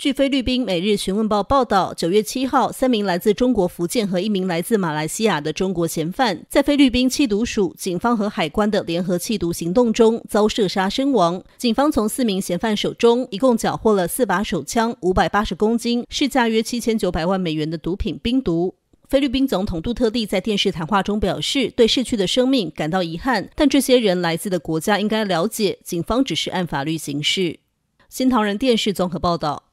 据菲律宾《每日询问报》报道，九月七号，三名来自中国福建和一名来自马来西亚的中国嫌犯，在菲律宾缉毒署、警方和海关的联合缉毒行动中遭射杀身亡。警方从四名嫌犯手中一共缴获了四把手枪、五百八十公斤、市价约七千九百万美元的毒品冰毒。菲律宾总统杜特地在电视谈话中表示，对逝去的生命感到遗憾，但这些人来自的国家应该了解，警方只是按法律行事。新唐人电视综合报道。